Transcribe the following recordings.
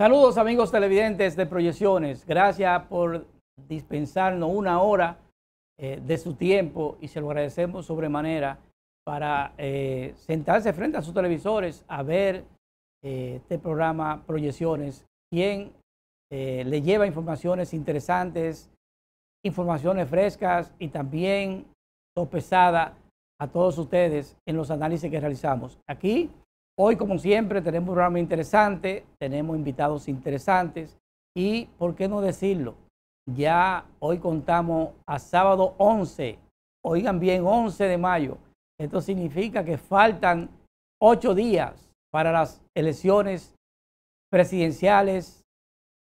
Saludos amigos televidentes de Proyecciones. Gracias por dispensarnos una hora eh, de su tiempo y se lo agradecemos sobremanera para eh, sentarse frente a sus televisores a ver eh, este programa Proyecciones, quien le lleva informaciones interesantes, informaciones frescas y también topesada a todos ustedes en los análisis que realizamos. Aquí Hoy, como siempre, tenemos un programa interesante, tenemos invitados interesantes y, ¿por qué no decirlo? Ya hoy contamos a sábado 11, oigan bien, 11 de mayo. Esto significa que faltan ocho días para las elecciones presidenciales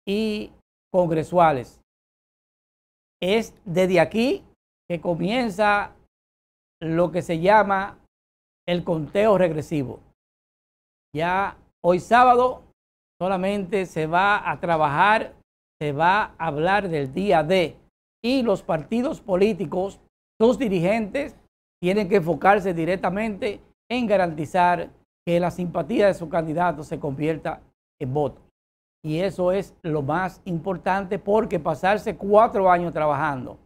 y congresuales. Es desde aquí que comienza lo que se llama el conteo regresivo ya hoy sábado solamente se va a trabajar, se va a hablar del día D. Y los partidos políticos, sus dirigentes, tienen que enfocarse directamente en garantizar que la simpatía de su candidato se convierta en voto. Y eso es lo más importante porque pasarse cuatro años trabajando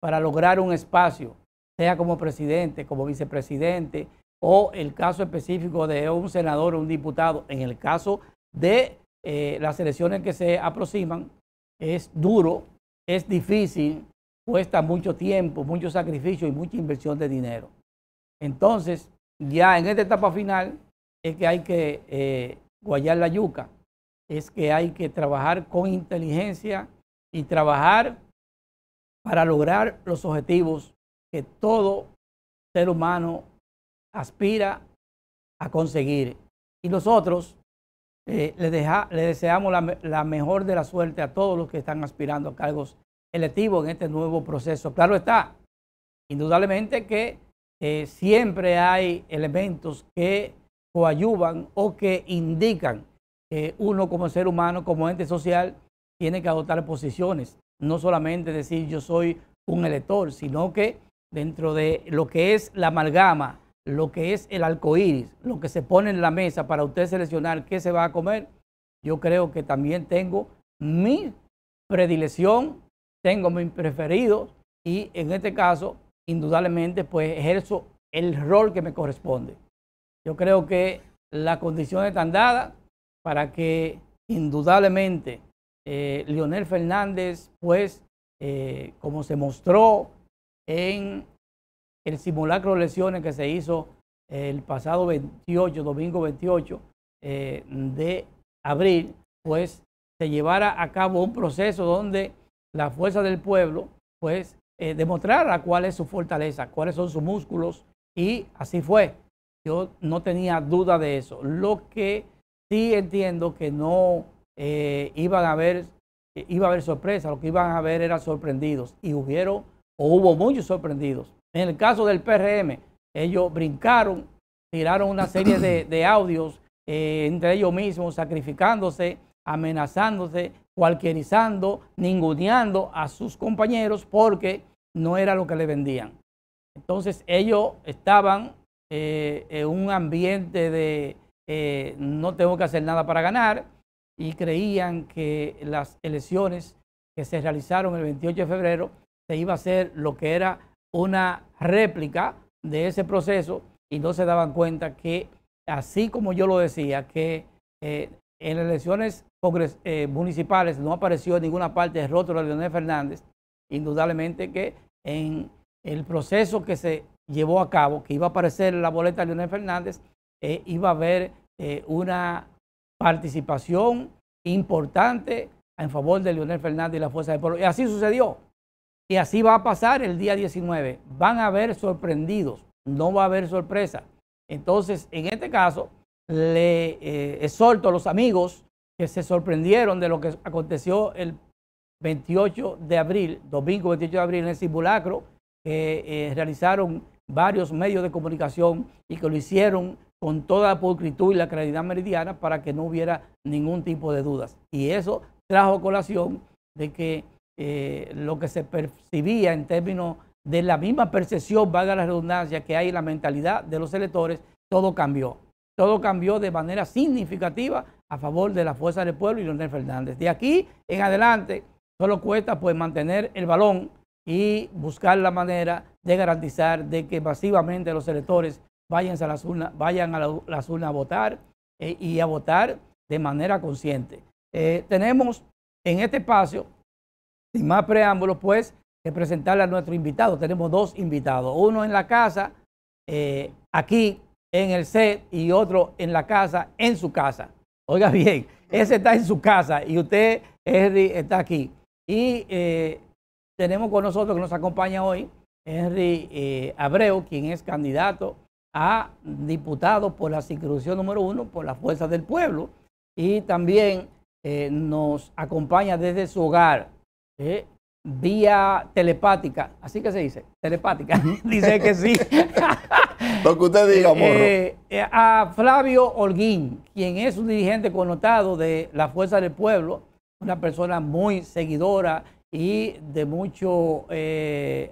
para lograr un espacio, sea como presidente, como vicepresidente, o el caso específico de un senador o un diputado, en el caso de eh, las elecciones que se aproximan, es duro, es difícil, cuesta mucho tiempo, mucho sacrificio y mucha inversión de dinero. Entonces, ya en esta etapa final es que hay que eh, guayar la yuca, es que hay que trabajar con inteligencia y trabajar para lograr los objetivos que todo ser humano aspira a conseguir. Y nosotros eh, le, deja, le, deseamos la, mejor de la suerte a todos los que están aspirando a cargos electivos en este nuevo proceso. Claro está, indudablemente que eh, siempre hay elementos que coayuvan o que indican que uno como ser humano, como ente social, tiene que adoptar posiciones. No solamente decir yo soy un elector, sino que dentro de lo que es la amalgama lo que es el arco lo que se pone en la mesa para usted seleccionar qué se va a comer, yo creo que también tengo mi predilección, tengo mis preferidos y en este caso, indudablemente, pues ejerzo el rol que me corresponde. Yo creo que la condición están dadas para que indudablemente eh, Leonel Fernández, pues, eh, como se mostró en el simulacro de lesiones que se hizo el pasado 28, domingo 28 eh, de abril, pues se llevara a cabo un proceso donde la fuerza del pueblo, pues, eh, demostrara cuál es su fortaleza, cuáles son sus músculos, y así fue. Yo no tenía duda de eso. Lo que sí entiendo que no eh, iban a haber, iba a haber sorpresa, lo que iban a haber eran sorprendidos, y hubieron o hubo muchos sorprendidos. En el caso del PRM, ellos brincaron, tiraron una serie de, audios eh, entre ellos mismos, sacrificándose, amenazándose, cualquierizando, ninguneando a sus compañeros porque no era lo que le vendían. Entonces ellos estaban eh, en un ambiente de eh, no tengo que hacer nada para ganar y creían que las elecciones que se realizaron el 28 de febrero se iba a hacer lo que era una réplica de ese proceso y no se daban cuenta que, así como yo lo decía, que eh, en las elecciones eh, municipales no apareció en ninguna parte el rótulo de Leonel Fernández, indudablemente que en el proceso que se llevó a cabo, que iba a aparecer la boleta de Leonel Fernández, eh, iba a haber una participación importante en favor de Leonel Fernández y la Fuerza del Pueblo. Y así sucedió. Y así va a pasar el día 19. Van a ver sorprendidos, no va a haber sorpresa. Entonces, en este caso, le eh, exhorto a los amigos que se sorprendieron de lo que aconteció el 28 de abril, domingo 28 de abril, en el simulacro que eh, realizaron varios medios de comunicación y que lo hicieron con toda la pulcritud y la claridad meridiana para que no hubiera ningún tipo de dudas. Y eso trajo colación de que eh, lo que se percibía en términos de la misma percepción, valga la redundancia, que hay en la mentalidad de los electores, todo cambió. Todo cambió de manera significativa a favor de la fuerza del pueblo y Leonel Fernández. De aquí en adelante solo cuesta pues mantener el balón y buscar la manera de garantizar de que masivamente los electores vayan a las urnas, vayan a a votar eh, y a votar de manera consciente. Eh, tenemos en este espacio sin más preámbulos, pues, que presentarle a nuestro invitado. Tenemos dos invitados, uno en la casa, eh, aquí en el set, y otro en la casa, en su casa. Oiga bien, ese está en su casa y usted, Henry, está aquí. Y eh, tenemos con nosotros que nos acompaña hoy Henry eh, Abreu, quien es candidato a diputado por la circunstancia número uno, por la fuerza del pueblo, y también nos acompaña desde su hogar eh, vía telepática, así que se dice, telepática, dice que sí. Lo que usted diga, amor. Eh, eh, a Flavio Holguín, quien es un dirigente connotado de la Fuerza del Pueblo, una persona muy seguidora y de mucho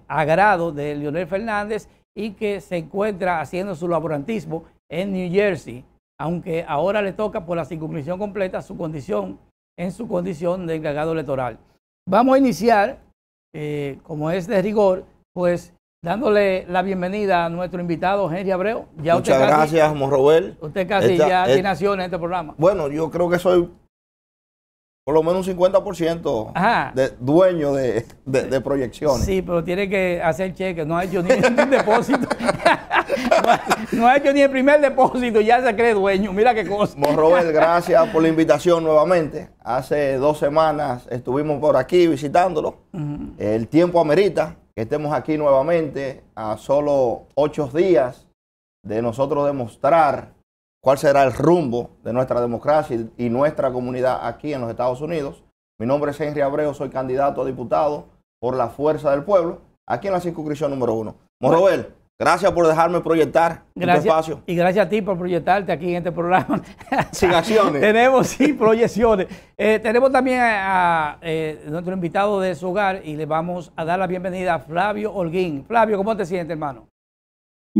agrado de Leonel Fernández y que se encuentra haciendo su laborantismo en New Jersey, aunque ahora le toca por la circunscripción completa su condición en su condición de encargado electoral. Vamos a iniciar, eh, como es de rigor, pues dándole la bienvenida a nuestro invitado Henry Abreu. Muchas gracias, Monrobel. Usted casi ya tiene en este programa. Bueno, yo creo que soy por lo menos un 50% de dueño de, de, proyecciones. Sí, pero tiene que hacer cheque. No ha hecho ni depósito. no, ha, hecho ni el primer depósito. Ya se cree dueño. Mira qué cosa. Robert, gracias por la invitación nuevamente. Hace dos semanas estuvimos por aquí visitándolo. El tiempo amerita que estemos aquí nuevamente a solo ocho días de nosotros demostrar cuál será el rumbo de nuestra democracia y nuestra comunidad aquí en los Estados Unidos. Mi nombre es Henry Abreu, soy candidato a diputado por la Fuerza del Pueblo, aquí en la circunscripción número uno. Morrobel, gracias por dejarme proyectar gracias, este espacio. Y gracias a ti por proyectarte aquí en este programa. Sin acciones. tenemos, sí, proyecciones. Eh, tenemos también a, eh, nuestro invitado de su hogar y le vamos a dar la bienvenida a Flavio Holguín. Flavio, ¿cómo te sientes, hermano?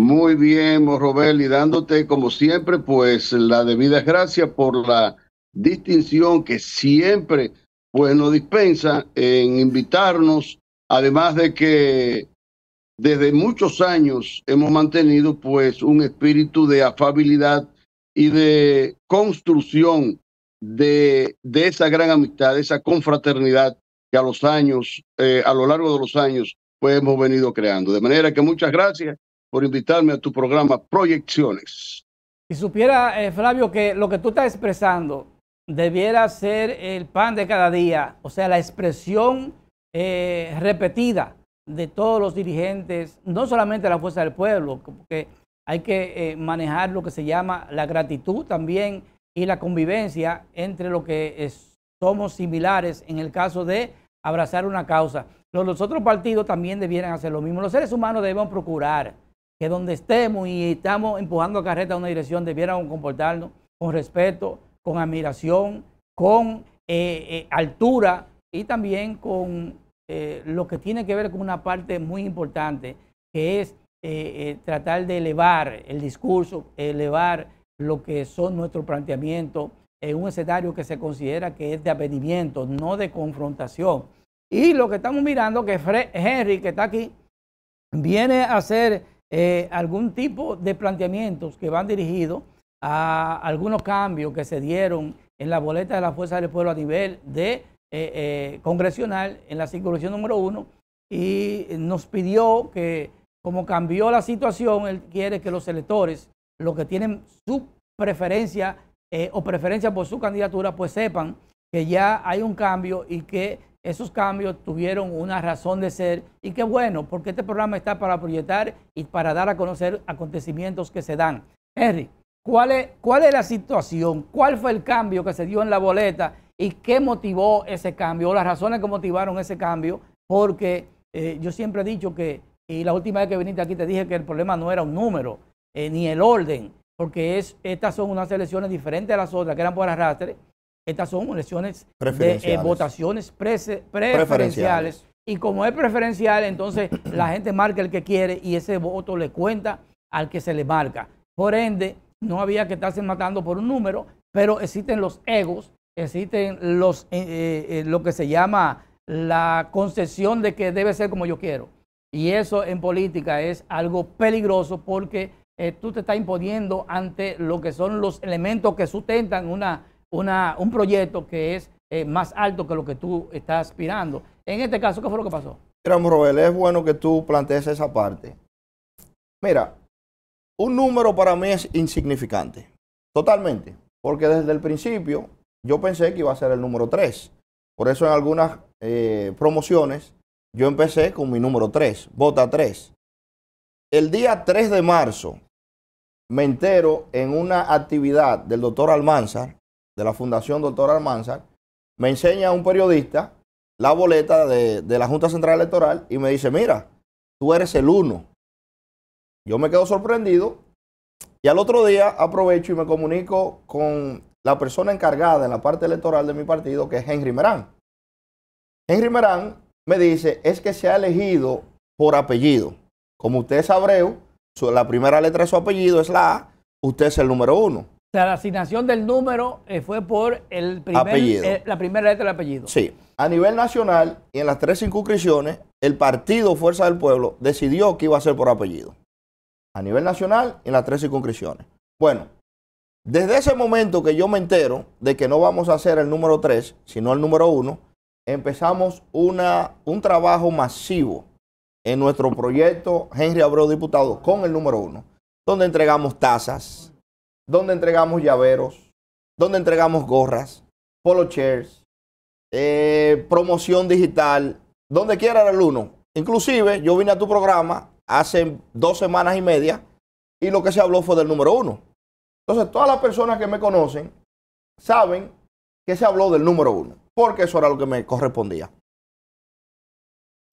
Muy bien, Robert, y dándote como siempre, pues la debida gracia por la distinción que siempre pues nos dispensa en invitarnos, además de que desde muchos años hemos mantenido pues un espíritu de afabilidad y de construcción de, de esa gran amistad, de esa confraternidad que a los años, eh, a lo largo de los años, pues hemos venido creando. De manera que muchas gracias por invitarme a tu programa Proyecciones. Si supiera, eh, Flavio, que lo que tú estás expresando debiera ser el pan de cada día, o sea, la expresión eh, repetida de todos los dirigentes, no solamente la Fuerza del Pueblo, porque hay que eh, manejar lo que se llama la gratitud también y la convivencia entre lo que somos similares en el caso de abrazar una causa. los otros partidos también debieran hacer lo mismo. Los seres humanos debemos procurar que donde estemos y estamos empujando carreta a una dirección, debiéramos comportarnos con respeto, con admiración, con eh, eh, altura y también con eh, lo que tiene que ver con una parte muy importante, que es tratar de elevar el discurso, elevar lo que son nuestros planteamientos en un escenario que se considera que es de avenimiento, no de confrontación. Y lo que estamos mirando, que Fred Henry, que está aquí, viene a ser eh, algún tipo de planteamientos que van dirigidos a algunos cambios que se dieron en la boleta de la Fuerza del Pueblo a nivel de eh, eh, congresional, en la circulación número uno, y nos pidió que, como cambió la situación, él quiere que los electores, los que tienen su preferencia o preferencia por su candidatura, pues sepan que ya hay un cambio y que esos cambios tuvieron una razón de ser y qué bueno, porque este programa está para proyectar y para dar a conocer acontecimientos que se dan. Henry, ¿cuál es, cuál es la situación? ¿Cuál fue el cambio que se dio en la boleta y qué motivó ese cambio o las razones que motivaron ese cambio? Porque eh, yo siempre he dicho que, y la última vez que viniste aquí te dije que el problema no era un número eh, ni el orden, porque estas son unas elecciones diferentes a las otras que eran por arrastre estas son elecciones de eh, votaciones preferenciales. Y como es preferencial, entonces la gente marca el que quiere y ese voto le cuenta al que se le marca. Por ende, no había que estarse matando por un número, pero existen los egos, existen los, eh, eh, lo que se llama la concepción de que debe ser como yo quiero. Y eso en política es algo peligroso porque tú te estás imponiendo ante lo que son los elementos que sustentan una una, un proyecto que es eh, más alto que lo que tú estás aspirando. En este caso, ¿qué fue lo que pasó? Mira, Robel, es bueno que tú plantees esa parte. Mira, un número para mí es insignificante, totalmente, porque desde el principio yo pensé que iba a ser el número 3. Por eso en algunas eh, promociones yo empecé con mi número 3, bota 3. El día 3 de marzo me entero en una actividad del doctor Almanzar de la Fundación Doctor Almanzar, me enseña a un periodista la boleta de, de, la Junta Central Electoral y me dice, mira, tú eres el uno. Yo me quedo sorprendido y al otro día aprovecho y me comunico con la persona encargada en la parte electoral de mi partido, que es Henry Merán. Henry Merán me dice, es que se ha elegido por apellido. Como usted es abreu, la primera letra de su apellido es la A, usted es el número uno la asignación del número eh, fue por el primer, apellido. Eh, la primera letra del apellido. Sí. A nivel nacional y en las tres circunscripciones, el partido Fuerza del Pueblo decidió que iba a ser por apellido. A nivel nacional y en las tres circunscripciones. Bueno, desde ese momento que yo me entero de que no vamos a hacer el número tres, sino el número uno, empezamos una, un trabajo masivo en nuestro proyecto Henry Abreu Diputado con el número uno, donde entregamos tasas donde entregamos llaveros, donde entregamos gorras, polo chairs, eh, promoción digital, donde quiera el uno. Inclusive yo vine a tu programa hace dos semanas y media y lo que se habló fue del número uno. Entonces todas las personas que me conocen saben que se habló del número uno, porque eso era lo que me correspondía.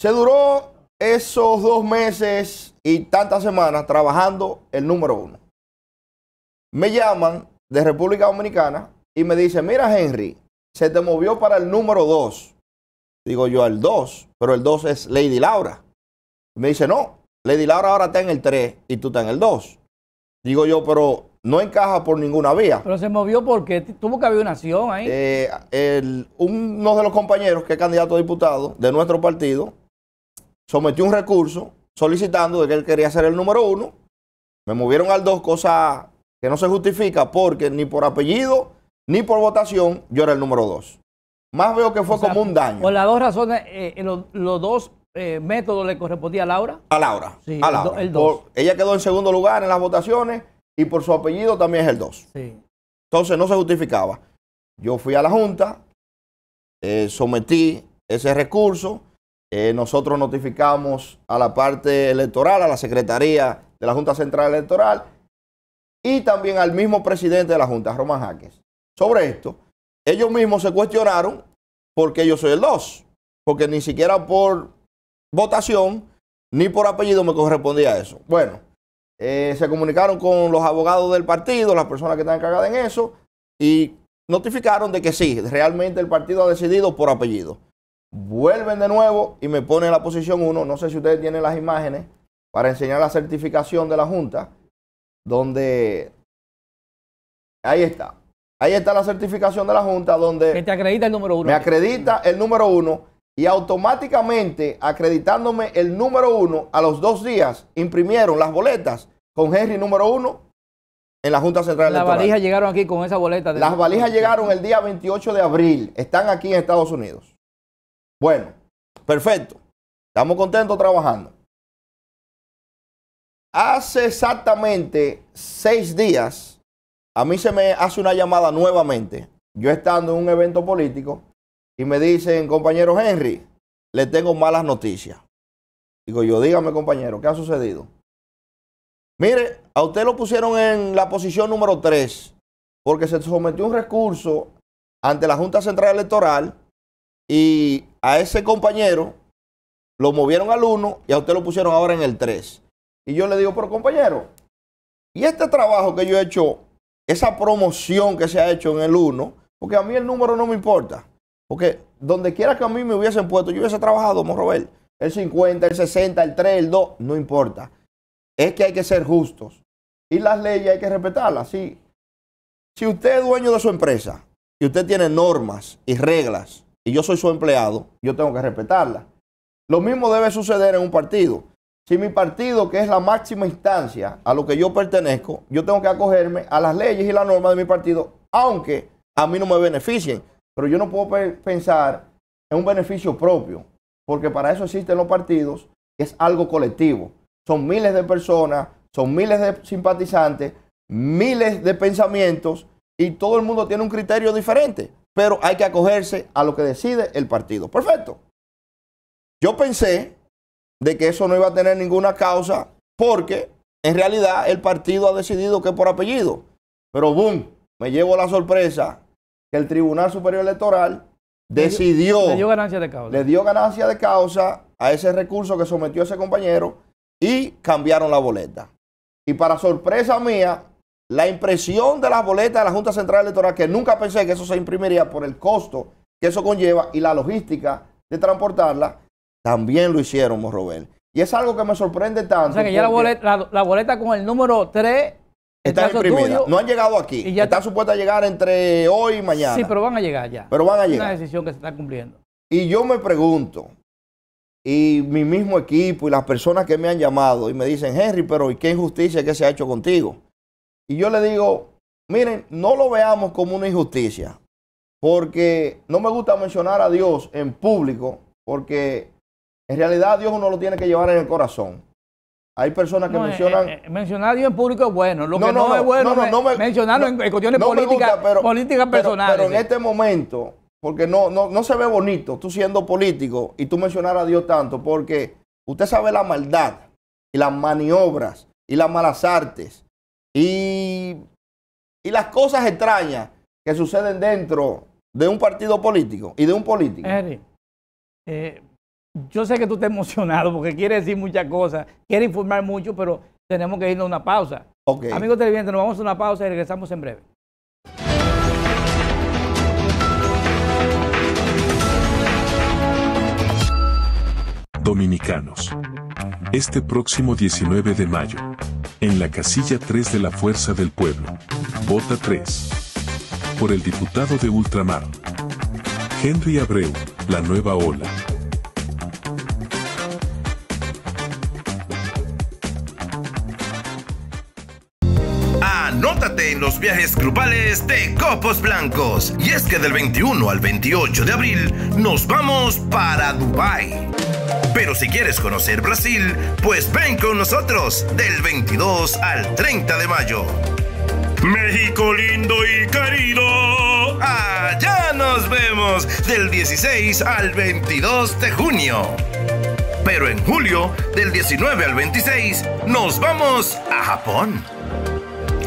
Se duró esos dos meses y tantas semanas trabajando el número uno. Me llaman de República Dominicana y me dicen, mira Henry, se te movió para el número 2. Digo yo al 2, pero el 2 es Lady Laura. Me dice, no, Lady Laura ahora está en el 3 y tú estás en el 2. Digo yo, pero no encaja por ninguna vía. Pero se movió porque tuvo que haber una acción ahí. Eh, uno de los compañeros que es candidato a diputado de nuestro partido sometió un recurso solicitando de que él quería ser el número uno. Me movieron al dos, cosa que no se justifica porque ni por apellido ni por votación yo era el número dos. Más veo que fue como un daño. Por las dos razones, eh, los, dos eh, métodos le correspondía a Laura. A Laura. Sí, ella quedó en segundo lugar en las votaciones y por su apellido también es el 2. Sí. Entonces no se justificaba. Yo fui a la Junta, eh, sometí ese recurso. nosotros notificamos a la parte electoral, a la Secretaría de la Junta Central Electoral, y también al mismo presidente de la Junta, Román Jaques. Sobre esto, ellos mismos se cuestionaron porque yo soy el 2, porque ni siquiera por votación ni por apellido me correspondía eso. Bueno, eh, se comunicaron con los abogados del partido, las personas que están encargadas en eso, y notificaron de que sí, realmente el partido ha decidido por apellido. Vuelven de nuevo y me ponen la posición 1. No sé si ustedes tienen las imágenes para enseñar la certificación de la Junta donde ahí está. Ahí está la certificación de la Junta donde... Que te acredita el número uno. Me acredita el número uno y automáticamente acreditándome el número uno a los dos días imprimieron las boletas con Henry número uno en la Junta Central Las valijas llegaron aquí con esa boleta. Las valijas llegaron el día 28 de abril. Están aquí en Estados Unidos. Bueno, perfecto. Estamos contentos trabajando. Hace exactamente seis días, a mí se me hace una llamada nuevamente. Yo estando en un evento político y me dicen, compañero Henry, le tengo malas noticias. Digo yo, dígame compañero, ¿qué ha sucedido? Mire, a usted lo pusieron en la posición número tres, porque se sometió un recurso ante la Junta Central Electoral y a ese compañero lo movieron al 1 y a usted lo pusieron ahora en el 3. Y yo le digo, pero compañero, y este trabajo que yo he hecho, esa promoción que se ha hecho en el 1, porque a mí el número no me importa. Porque donde quiera que a mí me hubiesen puesto, yo hubiese trabajado, Morrobel, el 50, el 60, el 3, el 2, no importa. Es que hay que ser justos. Y las leyes hay que respetarlas. Si, si usted es dueño de su empresa y usted tiene normas y reglas, y yo soy su empleado, yo tengo que respetarlas. Lo mismo debe suceder en un partido. Si mi partido, que es la máxima instancia a lo que yo pertenezco, yo tengo que acogerme a las leyes y las normas de mi partido, aunque a mí no me beneficien. Pero yo no puedo pensar en un beneficio propio, porque para eso existen los partidos, es algo colectivo. Son miles de personas, son miles de simpatizantes, miles de pensamientos y todo el mundo tiene un criterio diferente, pero hay que acogerse a lo que decide el partido. Perfecto. Yo pensé de que eso no iba a tener ninguna causa, porque en realidad el partido ha decidido que por apellido. Pero boom, me llevo la sorpresa que el Tribunal Superior Electoral decidió. Le dio, ganancia de causa. Le dio ganancia de causa a ese recurso que sometió ese compañero y cambiaron la boleta. Y para sorpresa mía, la impresión de las boletas de la Junta Central Electoral, que nunca pensé que eso se imprimiría por el costo que eso conlleva y la logística de transportarla, también lo hicieron, Morrobel. Y es algo que me sorprende tanto. O sea que ya la boleta, con el número 3 está imprimida. no han llegado aquí. Está ya a llegar entre hoy y mañana. Sí, pero van a llegar ya. Pero van a llegar. Es una decisión que se está cumpliendo. Y yo me pregunto, y mi mismo equipo y las personas que me han llamado y me dicen, Henry, pero ¿y qué injusticia que se ha hecho contigo? Y yo le digo, miren, no lo veamos como una injusticia, porque no me gusta mencionar a Dios en público, porque en realidad Dios uno lo tiene que llevar en el corazón. Hay personas que eh, mencionan... Eh, mencionar a Dios en público es bueno. Lo que no, es bueno mencionarlo en cuestiones políticas, personales. Pero, en este momento, porque no, no, se ve bonito tú siendo político y tú mencionar a Dios tanto, porque usted sabe la maldad y las maniobras y las malas artes y, y las cosas extrañas que suceden dentro de un partido político y de un político. Eh, yo sé que tú estás emocionado porque quiere decir muchas cosas, quiere informar mucho, pero tenemos que irnos a una pausa. Amigos televidentes, nos vamos a una pausa y regresamos en breve. Dominicanos. Este próximo 19 de mayo, en la casilla 3 de la Fuerza del Pueblo, vota 3. Por el diputado de Ultramar, Henry Abreu, La Nueva Ola viajes grupales de Copos Blancos. Y es que del 21 al 28 de abril nos vamos para Dubai. Pero si quieres conocer Brasil, pues ven con nosotros del 22 al 30 de mayo. México lindo y querido. Allá nos vemos del 16 al 22 de junio. Pero en julio, del 19 al 26, nos vamos a Japón.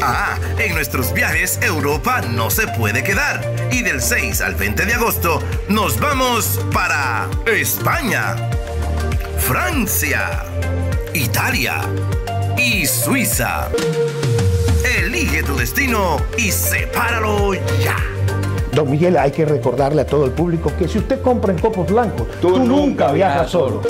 Ah, en nuestros viajes Europa no se puede quedar. Y del 6 al 20 de agosto nos vamos para España, Francia, Italia y Suiza. Elige tu destino y sepáralo ya. Don Miguel, hay que recordarle a todo el público que si usted compra en copos blancos, tú, nunca viajas solo.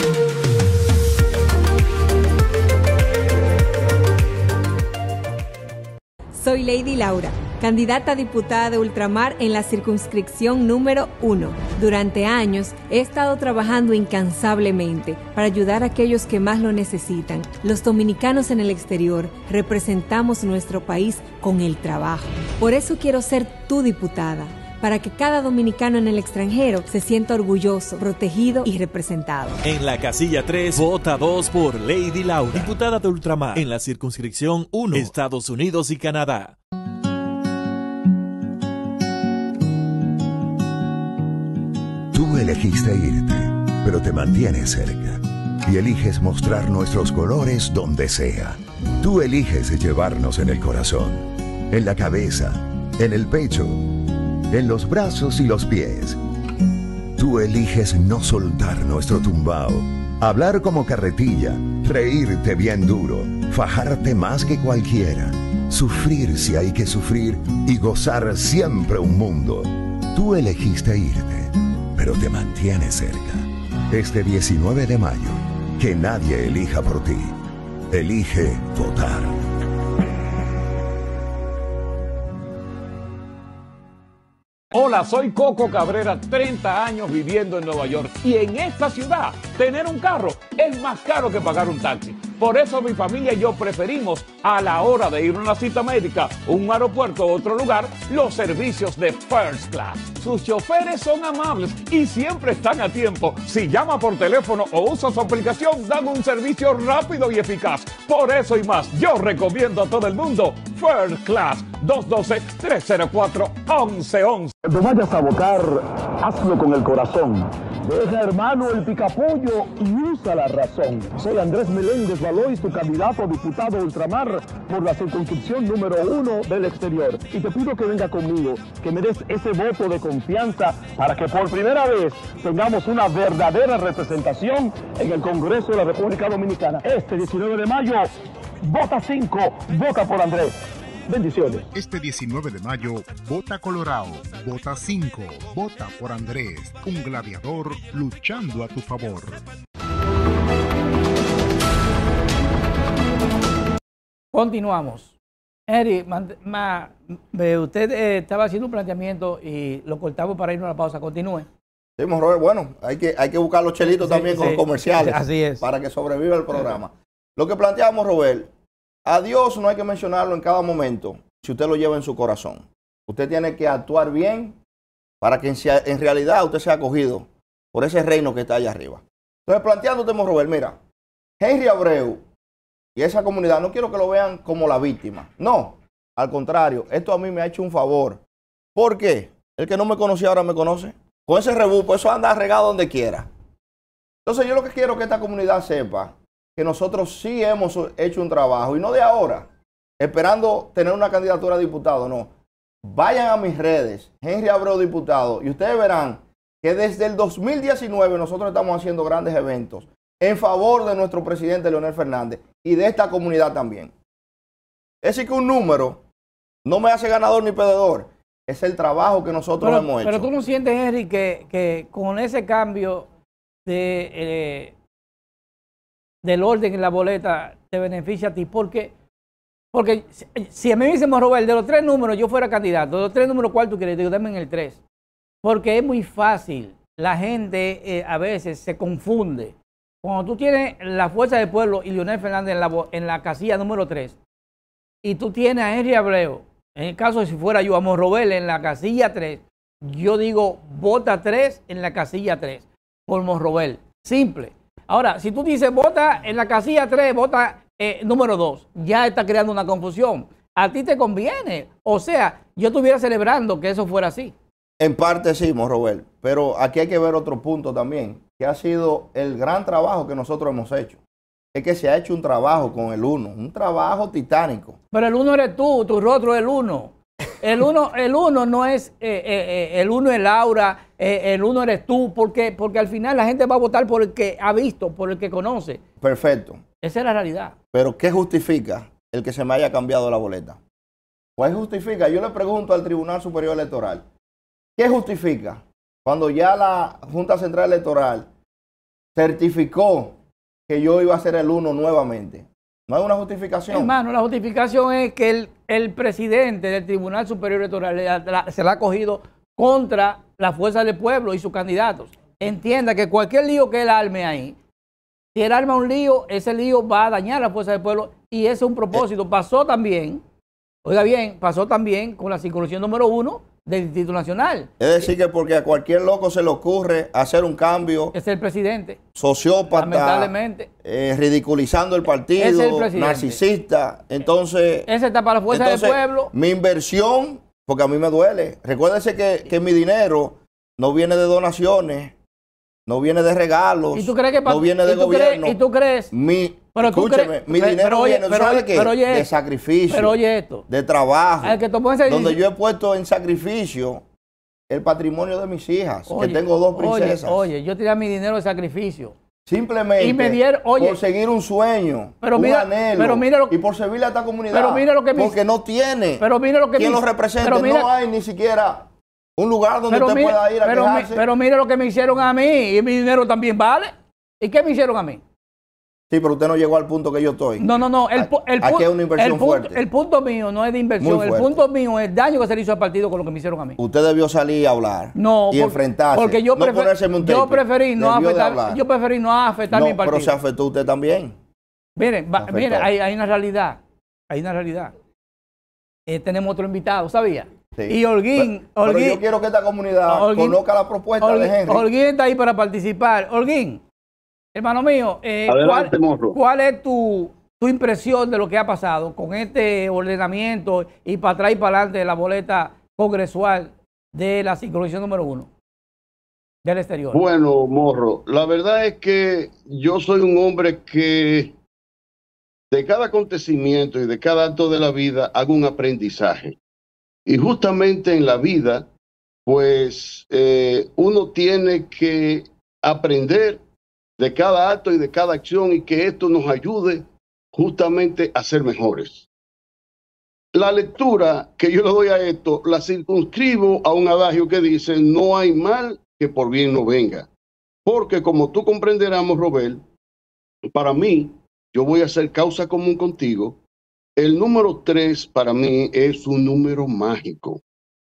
Soy Lady Laura, candidata diputada de Ultramar en la circunscripción número uno. Durante años he estado trabajando incansablemente para ayudar a aquellos que más lo necesitan. Los dominicanos en el exterior representamos nuestro país con el trabajo. Por eso quiero ser tu diputada para que cada dominicano en el extranjero se sienta orgulloso, protegido y representado. En la casilla 3, vota 2 por Lady Laura, diputada de Ultramar, en la circunscripción 1, Estados Unidos y Canadá. Tú elegiste irte, pero te mantienes cerca. Y eliges mostrar nuestros colores donde sea. Tú eliges llevarnos en el corazón, en la cabeza, en el pecho en los brazos y los pies. Tú eliges no soltar nuestro tumbao, hablar como carretilla, reírte bien duro, fajarte más que cualquiera, sufrir si hay que sufrir y gozar siempre un mundo. Tú elegiste irte, pero te mantienes cerca. Este 19 de mayo, que nadie elija por ti. Elige votar. Hola, soy Coco Cabrera, 30 años viviendo en Nueva York y en esta ciudad tener un carro es más caro que pagar un taxi. Por eso mi familia y yo preferimos a la hora de ir a una cita médica, un aeropuerto u otro lugar, los servicios de First Class. Sus choferes son amables y siempre están a tiempo. Si llama por teléfono o usa su aplicación, dan un servicio rápido y eficaz. Por eso y más, yo recomiendo a todo el mundo First Class 212-304-1111. Cuando vayas a votar, hazlo con el corazón. Deja hermano el picapollo y usa la razón. Soy Andrés Meléndez. Hoy su candidato a diputado ultramar por la circunscripción número uno del exterior. Y te pido que venga conmigo, que me des ese voto de confianza para que por primera vez tengamos una verdadera representación en el Congreso de la República Dominicana. Este 19 de mayo, vota 5, vota por Andrés. Bendiciones. Este 19 de mayo, vota Colorado, vota 5, vota por Andrés, un gladiador luchando a tu favor. Continuamos. Henry, usted eh, estaba haciendo un planteamiento y lo cortamos para irnos a la pausa. Continúe. Sí, Robert, bueno, hay que, hay que buscar los chelitos también con comerciales. Así es. Para que sobreviva el programa. Lo que planteamos, Robert, a Dios no hay que mencionarlo en cada momento si usted lo lleva en su corazón. Usted tiene que actuar bien para que en, en realidad usted sea acogido por ese reino que está allá arriba. Entonces, planteándote, Robert, mira, Henry Abreu y esa comunidad no quiero que lo vean como la víctima. No, al contrario, esto a mí me ha hecho un favor. ¿Por qué? El que no me conocía ahora me conoce. Con ese rebupo pues, eso anda regado donde quiera. Entonces yo lo que quiero que esta comunidad sepa que nosotros sí hemos hecho un trabajo y no de ahora, esperando tener una candidatura a diputado, no. Vayan a mis redes, Henry Abreu Diputado, y ustedes verán que desde el 2019 nosotros estamos haciendo grandes eventos en favor de nuestro presidente Leonel Fernández y de esta comunidad también. Es que un número no me hace ganador ni perdedor. Es el trabajo que nosotros hemos hecho. Pero tú no sientes, Henry, que, con ese cambio de, eh, del orden en la boleta te beneficia a ti. Porque, porque si a mí me dicen, Robert, de los tres números yo fuera candidato, de los tres números, ¿cuál tú quieres? Digo, dame en el tres. Porque es muy fácil. La gente eh, a veces se confunde cuando tú tienes la fuerza del pueblo y Leonel Fernández en la, en la casilla número 3, y tú tienes a Henry Abreu, en el caso de si fuera yo, a Morrobel en la casilla 3, yo digo vota 3 en la casilla 3 por Morrobel. Simple. Ahora, si tú dices vota en la casilla 3, vota eh, número 2, ya está creando una confusión. A ti te conviene. O sea, yo estuviera celebrando que eso fuera así. En parte sí, Morrobel. Pero aquí hay que ver otro punto también que ha sido el gran trabajo que nosotros hemos hecho. Es que se ha hecho un trabajo con el uno, un trabajo titánico. Pero el uno eres tú, tu rostro es el uno. El uno, el uno no es, eh, eh, eh, el uno es Laura, el uno eres tú, porque, porque al final la gente va a votar por el que ha visto, por el que conoce. Perfecto. Esa es la realidad. Pero ¿qué justifica el que se me haya cambiado la boleta? Pues justifica, yo le pregunto al Tribunal Superior Electoral, ¿qué justifica? cuando ya la Junta Central Electoral certificó que yo iba a ser el uno nuevamente. No hay una justificación. Hermano, la justificación es que el, presidente del Tribunal Superior Electoral se la ha cogido contra la fuerza del pueblo y sus candidatos. Entienda que cualquier lío que él arme ahí, si él arma un lío, ese lío va a dañar a la fuerza del pueblo y ese es un propósito. Eh. Pasó también, oiga bien, pasó también con la circunstancia número uno del Instituto Nacional. Es decir, que porque a cualquier loco se le ocurre hacer un cambio. Es el presidente. Sociópata. Lamentablemente. Eh, ridiculizando el partido. Es el presidente. Narcisista. Entonces. Ese está para la fuerza del pueblo. Mi inversión, porque a mí me duele. Recuérdense que, que mi dinero no viene de donaciones, no viene de regalos, ¿Y tú crees que no viene de ¿y tú gobierno. Crees, ¿Y tú crees? Mi, pero escúcheme mi dinero viene, de sacrificio, de trabajo, donde yo he puesto en sacrificio el patrimonio de mis hijas, que tengo dos princesas. Oye, yo tiré mi dinero de sacrificio. Simplemente por seguir un sueño, pero un anhelo, pero y por servirle a esta comunidad. porque no tiene pero mira lo que quien lo represente. no hay ni siquiera un lugar donde usted pueda ir a pero, pero mire lo que me hicieron a mí y mi dinero también vale. ¿Y qué me hicieron a mí? Sí, pero usted no llegó al punto que yo estoy. No, no, no. Aquí es una inversión fuerte. El punto mío no es de inversión. El punto mío es el daño que se le hizo al partido con lo que me hicieron a mí. Usted debió salir a hablar no, y enfrentarse. Porque yo, preferí no afectar, yo preferí no afectar mi partido. Pero se afectó usted también. Mire, hay, una realidad. Hay una realidad. Eh, tenemos otro invitado, ¿sabía? Sí. Y Holguín, pero, yo quiero que esta comunidad conozca la propuesta de Henry. Holguín está ahí para participar. Holguín. Hermano mío, eh, ¿cuál, es tu, impresión de lo que ha pasado con este ordenamiento y para atrás y para adelante de la boleta congresual de la sincronización número uno del exterior? Bueno, Morro, la verdad es que yo soy un hombre que de cada acontecimiento y de cada acto de la vida hago un aprendizaje. Y justamente en la vida, pues eh, uno tiene que aprender de cada acto y de cada acción y que esto nos ayude justamente a ser mejores. La lectura que yo le doy a esto la circunscribo a un adagio que dice, no hay mal que por bien no venga. Porque como tú comprenderás, Robert, para mí, yo voy a hacer causa común contigo, el número tres para mí es un número mágico.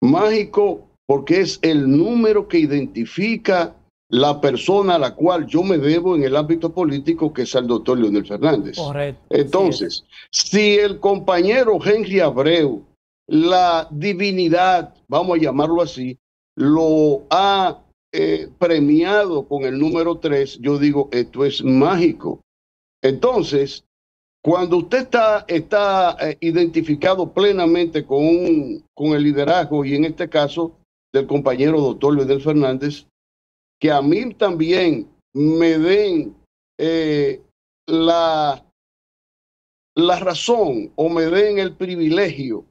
Mágico porque es el número que identifica la persona a la cual yo me debo en el ámbito político, que es al doctor Leonel Fernández. Correcto. Entonces, si el compañero Henry Abreu, la divinidad, vamos a llamarlo así, lo ha eh, premiado con el número 3, yo digo, esto es mágico. Entonces, cuando usted está, está eh, identificado plenamente con, con el liderazgo, y en este caso del compañero doctor Leonel Fernández, que a mí también me den eh, la, la razón o me den el privilegio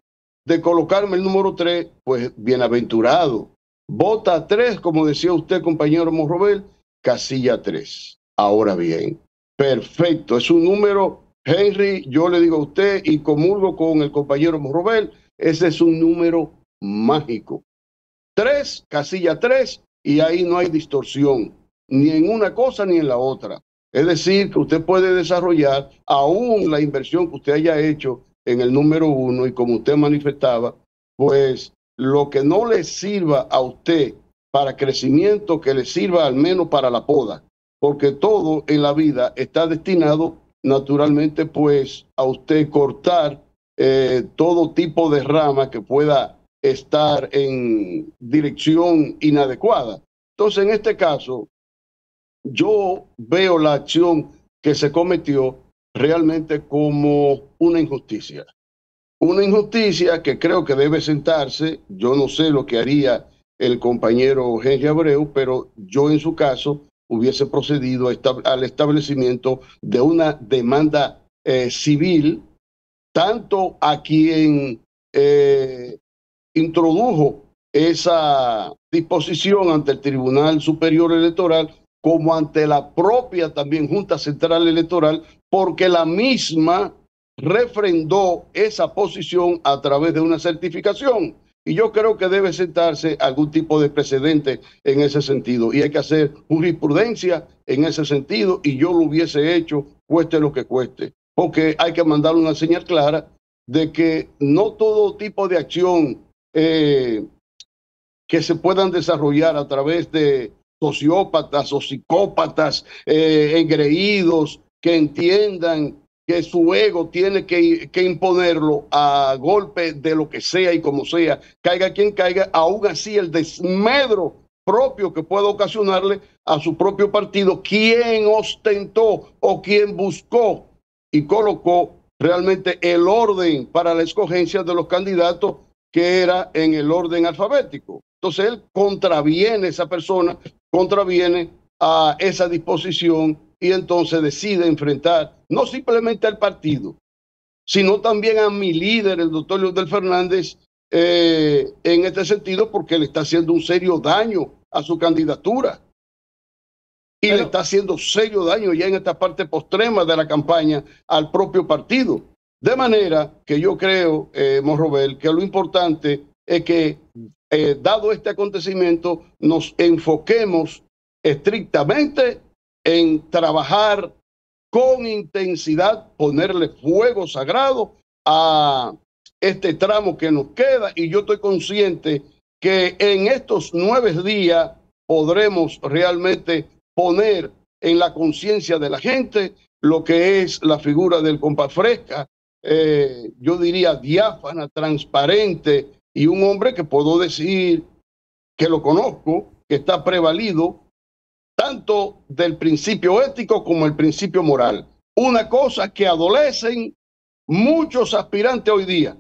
de colocarme el número 3, pues bienaventurado. Vota 3, como decía usted, compañero Morrobel, casilla 3. Ahora bien, perfecto, es un número, Henry, yo le digo a usted y comulgo con el compañero Morrobel, ese es un número mágico. 3, casilla 3, y ahí no hay distorsión, ni en una cosa ni en la otra. Es decir, que usted puede desarrollar aún la inversión que usted haya hecho en el número uno y como usted manifestaba, pues lo que no le sirva a usted para crecimiento, que le sirva al menos para la poda, porque todo en la vida está destinado naturalmente pues a usted cortar eh, todo tipo de rama que pueda estar en dirección inadecuada. Entonces, en este caso, yo veo la acción que se cometió realmente como una injusticia. Una injusticia que creo que debe sentarse, yo no sé lo que haría el compañero Henry Abreu, pero yo en su caso hubiese procedido al establecimiento de una demanda eh, civil, tanto a quien eh, introdujo esa disposición ante el Tribunal Superior Electoral como ante la propia también Junta Central Electoral, porque la misma refrendó esa posición a través de una certificación. Y yo creo que debe sentarse algún tipo de precedente en ese sentido. Y hay que hacer jurisprudencia en ese sentido. Y yo lo hubiese hecho, cueste lo que cueste. Porque hay que mandar una señal clara de que no todo tipo de acción eh, que se puedan desarrollar a través de sociópatas o psicópatas eh, que entiendan que su ego tiene que, que, imponerlo a golpe de lo que sea y como sea, caiga quien caiga, aún así el desmedro propio que pueda ocasionarle a su propio partido, quien ostentó o quien buscó y colocó realmente el orden para la escogencia de los candidatos que era en el orden alfabético. Entonces él contraviene esa persona, contraviene a esa disposición y entonces decide enfrentar no simplemente al partido, sino también a mi líder, el doctor del Fernández, eh, en este sentido, porque le está haciendo un serio daño a su candidatura. Y le está haciendo serio daño ya en esta parte postrema de la campaña al propio partido. De manera que yo creo, eh, que lo importante es que, eh, dado este acontecimiento, nos enfoquemos estrictamente en trabajar con intensidad, ponerle fuego sagrado a este tramo que nos queda y yo estoy consciente que en estos nueve días podremos realmente poner en la conciencia de la gente lo que es la figura del compás fresca, eh, yo diría, diáfana, transparente y un hombre que puedo decir que lo conozco, que está prevalido tanto del principio ético como el principio moral. Una cosa que adolecen muchos aspirantes hoy día,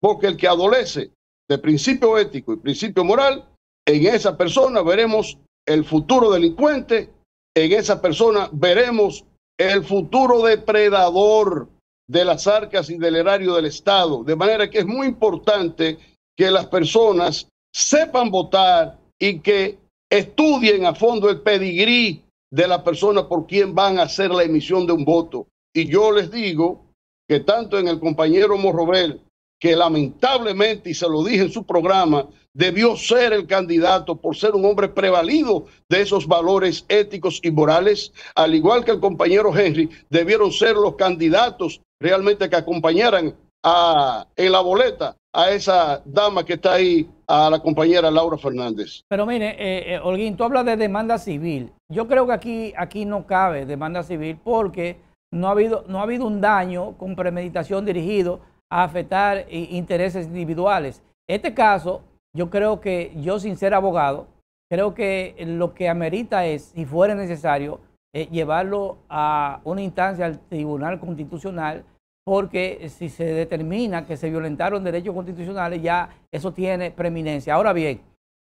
porque el que adolece de principio ético y principio moral, en esa persona veremos el futuro delincuente, en esa persona veremos el futuro depredador de las arcas y del erario del Estado. De manera que es muy importante que las personas sepan votar y que estudien a fondo el pedigrí de la persona por quien van a hacer la emisión de un voto. Y yo les digo que tanto en el compañero Morrobel, que lamentablemente, y se lo dije en su programa, debió ser el candidato por ser un hombre prevalido de esos valores éticos y morales, al igual que el compañero Henry, debieron ser los candidatos realmente que acompañaran a, en la boleta a esa dama que está ahí, a la compañera Laura Fernández. Pero mire, eh, eh Holguín, tú hablas de demanda civil. Yo creo que aquí, aquí no cabe demanda civil porque no ha habido, no ha habido un daño con premeditación dirigido a afectar eh, intereses individuales. Este caso yo creo que yo sin ser abogado, creo que lo que amerita es, si fuera necesario, eh, llevarlo a una instancia al Tribunal Constitucional, porque si se determina que se violentaron derechos constitucionales, ya eso tiene preeminencia. Ahora bien,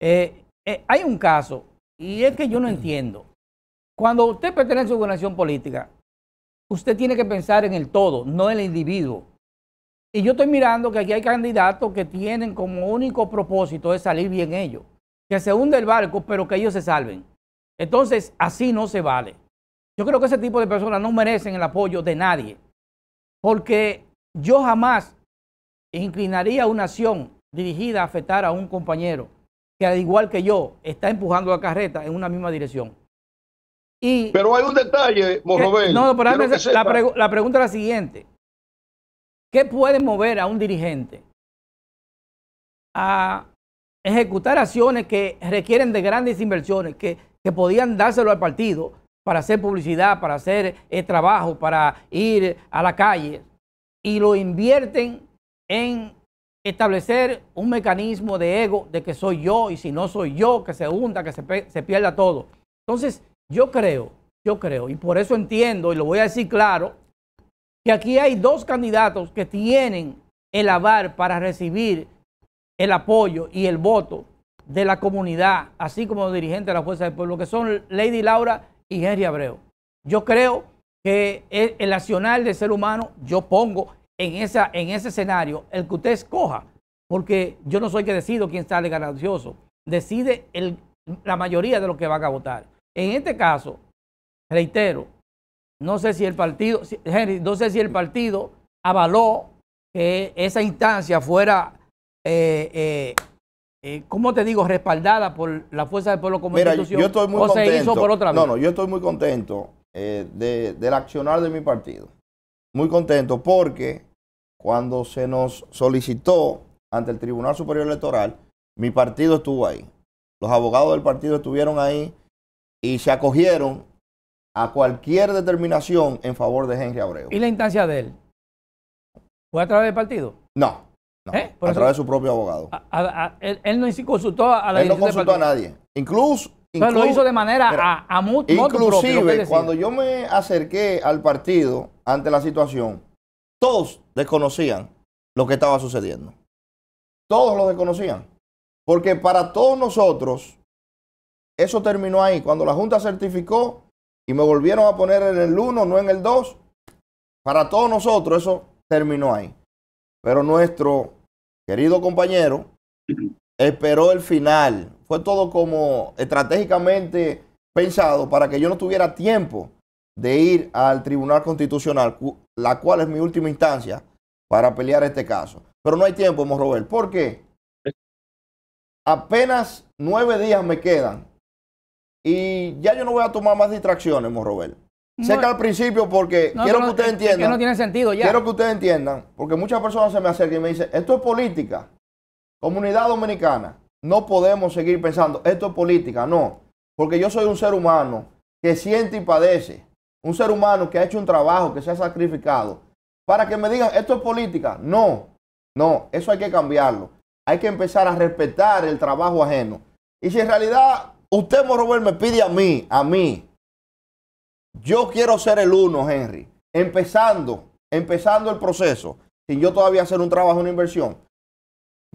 eh, eh, hay un caso, y es que yo no entiendo. Cuando usted pertenece a una nación política, usted tiene que pensar en el todo, no en el individuo. Y yo estoy mirando que aquí hay candidatos que tienen como único propósito es salir bien ellos. Que se hunde el barco, pero que ellos se salven. Entonces, así no se vale. Yo creo que ese tipo de personas no merecen el apoyo de nadie. Porque yo jamás inclinaría una acción dirigida a afectar a un compañero que al igual que yo está empujando la carreta en una misma dirección. pero hay un detalle, eh, Morrobel. No, pero la, la, pregunta es la siguiente. ¿Qué puede mover a un dirigente? A ejecutar acciones que requieren de grandes inversiones, que, podían dárselo al partido para hacer publicidad, para hacer eh, trabajo, para ir a la calle, y lo invierten en establecer un mecanismo de ego, de que soy yo, y si no soy yo, que se hunda, que se pierda todo. Entonces, yo creo, yo creo, y por eso entiendo, y lo voy a decir claro, que aquí hay dos candidatos que tienen el aval para recibir el apoyo y el voto de la comunidad, así como los dirigentes de la Fuerza del Pueblo, que son Lady Laura y Henry Abreu. Yo creo que el nacional del ser humano, yo pongo en, en ese escenario el que usted escoja, porque yo no soy que decido quién sale ganancioso, decide la mayoría de los que van a votar. En este caso, reitero, no sé si el partido, Henry, no sé si el partido avaló que esa instancia fuera, eh, eh, eh, ¿cómo te digo?, respaldada por la Fuerza del Pueblo como institución. Yo estoy muy contento. No, no, yo estoy muy contento del accionar de mi partido. Muy contento porque cuando se nos solicitó ante el Tribunal Superior Electoral, mi partido estuvo ahí. Los abogados del partido estuvieron ahí y se acogieron a cualquier determinación en favor de Henry Abreu. ¿Y la instancia de él? ¿Fue a través del partido? No, ¿Eh? a través de su propio abogado. él, no consultó a la Él no consultó a nadie. Incluso... lo hizo de manera a, mutuo. Inclusive, cuando yo me acerqué al partido ante la situación, todos desconocían lo que estaba sucediendo. Todos lo desconocían. Porque para todos nosotros, eso terminó ahí. Cuando la Junta certificó, y me volvieron a poner en el 1, no en el 2. Para todos nosotros eso terminó ahí. Pero nuestro querido compañero esperó el final. Fue todo como estratégicamente pensado para que yo no tuviera tiempo de ir al Tribunal Constitucional, la cual es mi última instancia para pelear este caso. Pero no hay tiempo, Robert. ¿Por qué? Apenas nueve días me quedan y ya yo no voy a tomar más distracciones, Morrobel. No, sé que al principio, porque quiero que ustedes entiendan. que no tiene sentido ya. Quiero que ustedes entiendan, porque muchas personas se me acercan y me dicen: Esto es política. Comunidad dominicana, no podemos seguir pensando, esto es política. No, porque yo soy un ser humano que siente y padece. Un ser humano que ha hecho un trabajo, que se ha sacrificado. Para que me digan, esto es política. No, no, eso hay que cambiarlo. Hay que empezar a respetar el trabajo ajeno. Y si en realidad Usted, Robert, me pide a mí, a mí. Yo quiero ser el uno, Henry. Empezando, empezando el proceso, sin yo todavía hacer un trabajo, una inversión.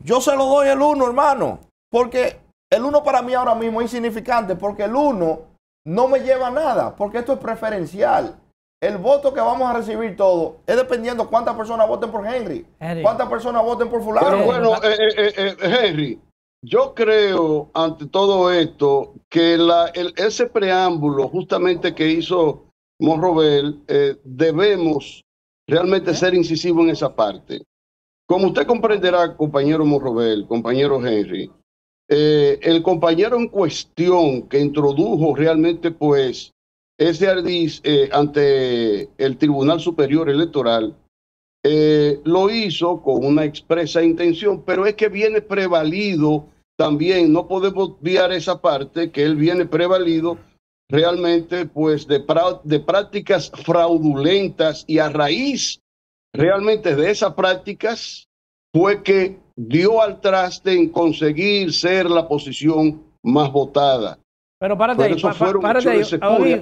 Yo se lo doy el uno, hermano. Porque el uno para mí ahora mismo es insignificante. Porque el uno no me lleva nada. Porque esto es preferencial. El voto que vamos a recibir todo es dependiendo cuántas personas voten por Henry, cuántas personas voten por fulano. Pero bueno, eh, eh, eh, Henry, yo creo, ante todo esto, que la, ese preámbulo justamente que hizo Monrobel, eh, debemos realmente ser incisivos en esa parte. Como usted comprenderá, compañero Monrobel, compañero Henry, eh, el compañero en cuestión que introdujo realmente pues ese ardiz eh, ante el Tribunal Superior Electoral, lo hizo con una expresa intención, pero es que viene prevalido también no podemos obviar esa parte que él viene prevalido realmente pues de, de prácticas fraudulentas y a raíz realmente de esas prácticas fue que dio al traste en conseguir ser la posición más votada. Pero para de eso fueron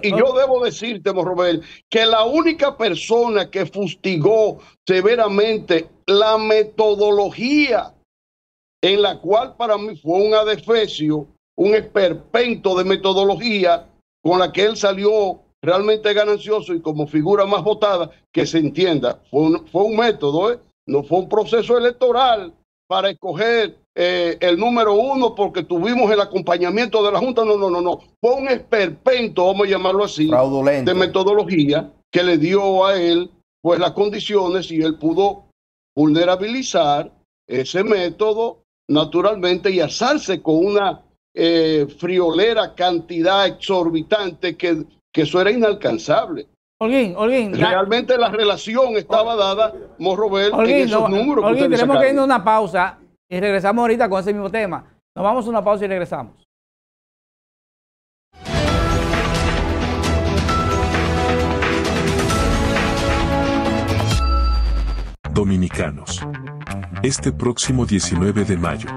Y yo debo decirte, Morrobel, que la única persona que fustigó severamente la metodología en la cual para mí fue un adefesio, un esperpento de metodología con la que él salió realmente ganancioso y como figura más votada, que se entienda, fue un, método, ¿eh? no fue un proceso electoral para escoger eh, el número uno porque tuvimos el acompañamiento de la Junta, no, no, no, no, fue un esperpento, vamos a llamarlo así, de metodología que le dio a él pues las condiciones y él pudo vulnerabilizar ese método naturalmente, y alzarse con una eh, friolera cantidad exorbitante que, que eso era inalcanzable. Realmente la relación estaba dada, Morrobel, en esos números. tenemos que irnos a una pausa y regresamos ahorita con ese mismo tema. Nos vamos a una pausa y regresamos. Dominicanos este próximo 19 de mayo.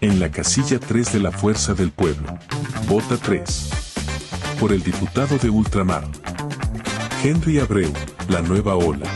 En la casilla 3 de la Fuerza del Pueblo. Vota 3. Por el diputado de Ultramar. Henry Abreu, La Nueva Ola.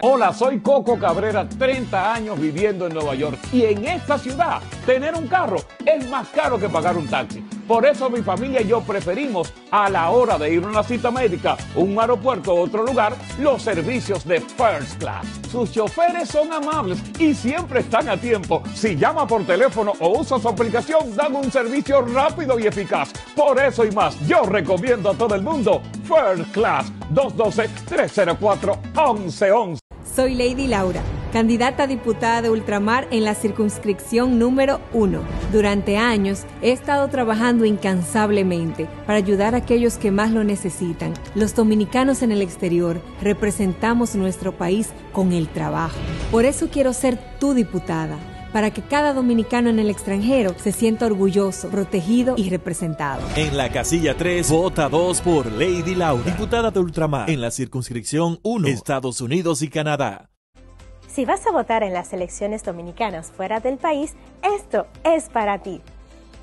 Hola, soy Coco Cabrera, 30 años viviendo en Nueva York y en esta ciudad tener un carro es más caro que pagar un taxi. Por eso mi familia y yo preferimos a la hora de ir a una cita médica, un aeropuerto u otro lugar, los servicios de First Class. Sus choferes son amables y siempre están a tiempo. Si llama por teléfono o usa su aplicación, dan un servicio rápido y eficaz. Por eso y más, yo recomiendo a todo el mundo First Class 212-304-1111. Soy Lady Laura candidata a diputada de Ultramar en la circunscripción número 1. Durante años he estado trabajando incansablemente para ayudar a aquellos que más lo necesitan. Los dominicanos en el exterior representamos nuestro país con el trabajo. Por eso quiero ser tu diputada para que cada dominicano en el extranjero se sienta orgulloso, protegido y representado. En la casilla 3, vota 2 por Lady Laura, diputada de Ultramar, en la circunscripción 1, Estados Unidos y Canadá. Si vas a votar en las elecciones dominicanas fuera del país, esto es para ti.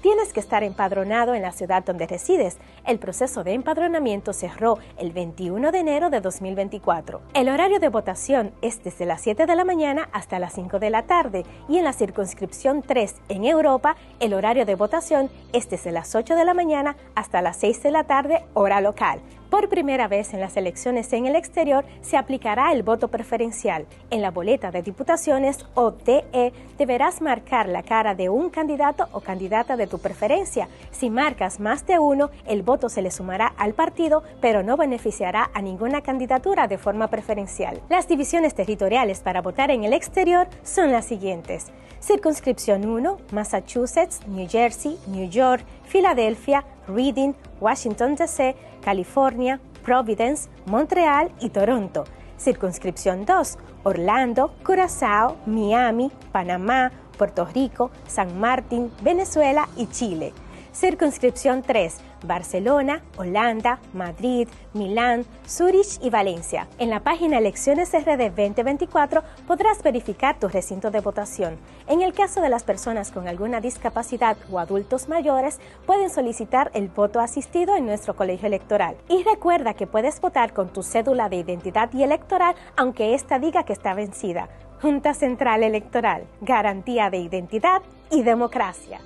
Tienes que estar empadronado en la ciudad donde resides. El proceso de empadronamiento cerró el 21 de enero de 2024. El horario de votación es desde las 7 de la mañana hasta las 5 de la tarde y en la circunscripción 3 en Europa el horario de votación es desde las 8 de la mañana hasta las 6 de la tarde hora local. Por primera vez en las elecciones en el exterior se aplicará el voto preferencial. En la boleta de diputaciones o DE deberás marcar la cara de un candidato o candidata de tu preferencia. Si marcas más de uno, el voto se le sumará al partido, pero no beneficiará a ninguna candidatura de forma preferencial. Las divisiones territoriales para votar en el exterior son las siguientes. Circunscripción 1, Massachusetts, New Jersey, New York, Filadelfia, Reading, Washington DC, California, Providence, Montreal y Toronto. Circunscripción 2, Orlando, Curazao, Miami, Panamá, Puerto Rico, San Martín, Venezuela y Chile. Circunscripción 3, Barcelona, Holanda, Madrid, Milán, Zurich y Valencia. En la página Elecciones RD 2024 podrás verificar tu recinto de votación. En el caso de las personas con alguna discapacidad o adultos mayores, pueden solicitar el voto asistido en nuestro colegio electoral. Y recuerda que puedes votar con tu cédula de identidad y electoral aunque esta diga que está vencida. Junta Central Electoral, garantía de identidad y democracia.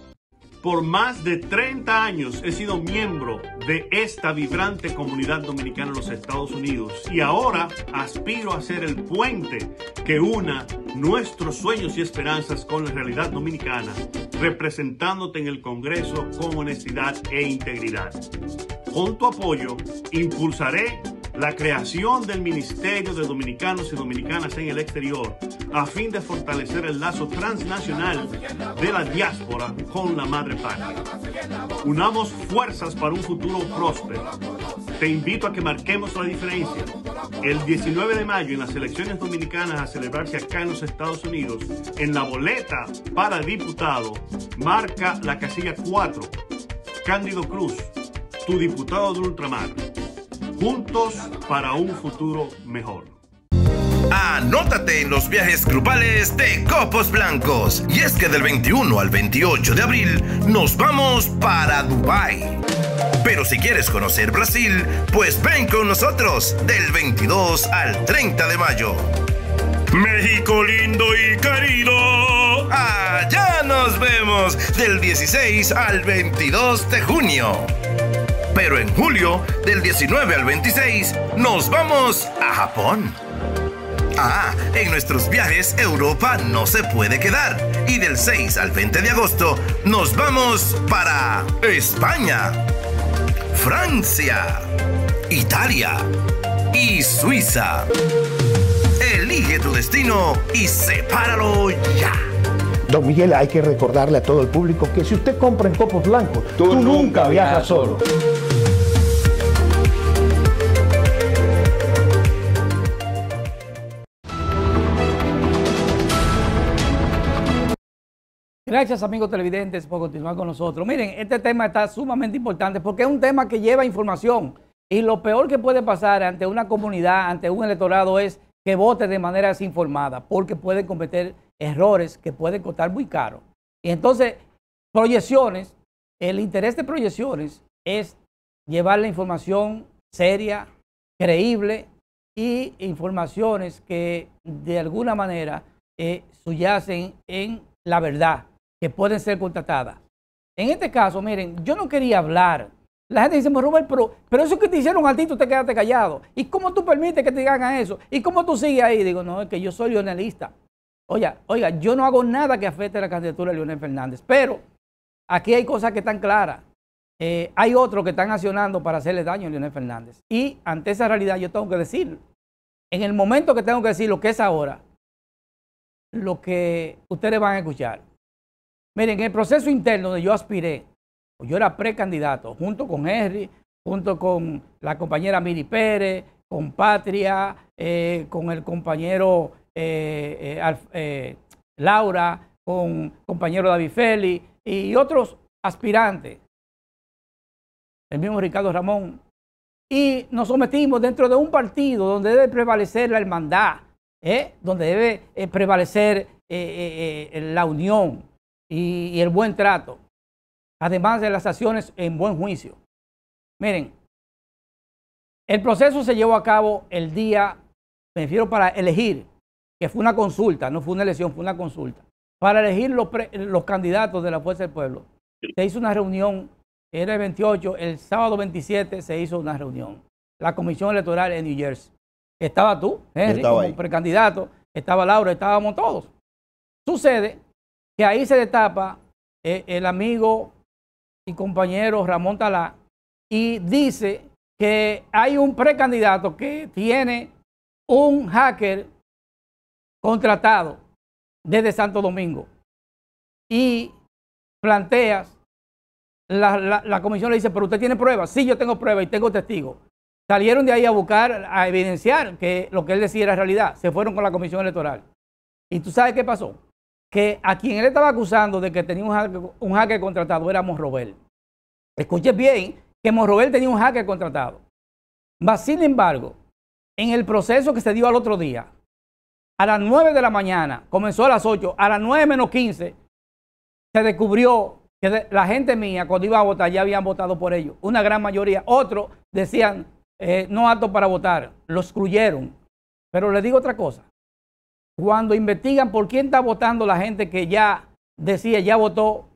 Por más de 30 años he sido miembro de esta vibrante comunidad dominicana en los Estados Unidos y ahora aspiro a ser el puente que una nuestros sueños y esperanzas con la realidad dominicana, representándote en el Congreso con honestidad e integridad. Con tu apoyo, impulsaré la creación del Ministerio de Dominicanos y Dominicanas en el exterior, a fin de fortalecer el lazo transnacional de la diáspora con la madre Unamos fuerzas para un futuro próspero. Te invito a que marquemos la diferencia. El 19 de mayo en las elecciones dominicanas a celebrarse acá en los Estados Unidos, en la boleta para diputado, marca la casilla 4. Cándido Cruz, tu diputado de ultramar. Juntos para un futuro mejor. Anótate en los viajes grupales de Copos Blancos. Y es que del 21 al 28 de abril nos vamos para Dubai. Pero si quieres conocer Brasil, pues ven con nosotros del 22 al 30 de mayo. México lindo y querido. Allá nos vemos del 16 al 22 de junio. Pero en julio, del 19 al 26, nos vamos a Japón. Ah, en nuestros viajes Europa no se puede quedar. Y del 6 al 20 de agosto nos vamos para España, Francia, Italia y Suiza. Elige tu destino y sepáralo ya. Don Miguel, hay que recordarle a todo el público que si usted compra en copos blancos, tú, nunca, viajas solo. Gracias amigos televidentes por continuar con nosotros. Miren, este tema está sumamente importante porque es un tema que lleva información y lo peor que puede pasar ante una comunidad, ante un electorado es que vote de manera desinformada porque puede cometer errores que pueden costar muy caro. Y entonces, proyecciones, el interés de proyecciones es llevar la información seria, creíble y informaciones que de alguna manera eh, subyacen en la verdad que pueden ser contratadas. En este caso, miren, yo no quería hablar. La gente dice, Robert, pero, pero eso que te hicieron a ti, te quedaste callado. ¿Y cómo tú permites que te digan eso? ¿Y cómo tú sigues ahí? Digo, no, es que yo soy leonelista. Oiga, oiga, yo no hago nada que afecte la candidatura de Leonel Fernández, pero aquí hay cosas que están claras. Eh, hay otros que están accionando para hacerle daño a Leonel Fernández. Y ante esa realidad yo tengo que decir, en el momento que tengo que decir lo que es ahora, lo que ustedes van a escuchar. Miren, en el proceso interno donde yo aspiré, pues yo era precandidato, junto con Henry, junto con la compañera Miri Pérez, con Patria, eh, con el compañero eh, eh, Laura, con el compañero David Feli y otros aspirantes. El mismo Ricardo Ramón. Y nos sometimos dentro de un partido donde debe prevalecer la hermandad, donde debe prevalecer la unión y, el buen trato, además de las acciones en buen juicio. Miren, el proceso se llevó a cabo el día, me refiero para elegir, que fue una consulta, no fue una elección, fue una consulta, para elegir los, candidatos de la Fuerza del Pueblo. Se hizo una reunión, era el 28, el sábado 27 se hizo una reunión. La Comisión Electoral en New Jersey. Estaba tú, Henry, como precandidato, estaba Laura, estábamos todos. Sucede que ahí se destapa tapa eh, el amigo y compañero Ramón Talá y dice que hay un precandidato que tiene un hacker contratado desde Santo Domingo y planteas, la, la comisión le dice, pero usted tiene pruebas, sí, yo tengo pruebas y tengo testigos. Salieron de ahí a buscar, a evidenciar que lo que él decía era realidad. Se fueron con la comisión electoral. ¿Y tú sabes qué pasó? que a quien él estaba acusando de que tenía un hacker, contratado era Monrobel. Escuche bien que Morrobel tenía un hacker contratado. Mas, sin embargo, en el proceso que se dio al otro día, a las 9 de la mañana, comenzó a las 8, a las 9 menos 15, se descubrió que la gente mía, cuando iba a votar, ya habían votado por ellos. Una gran mayoría. Otros decían, eh, no apto para votar. Lo excluyeron. Pero le digo otra cosa cuando investigan por quién está votando la gente que ya decía, ya votó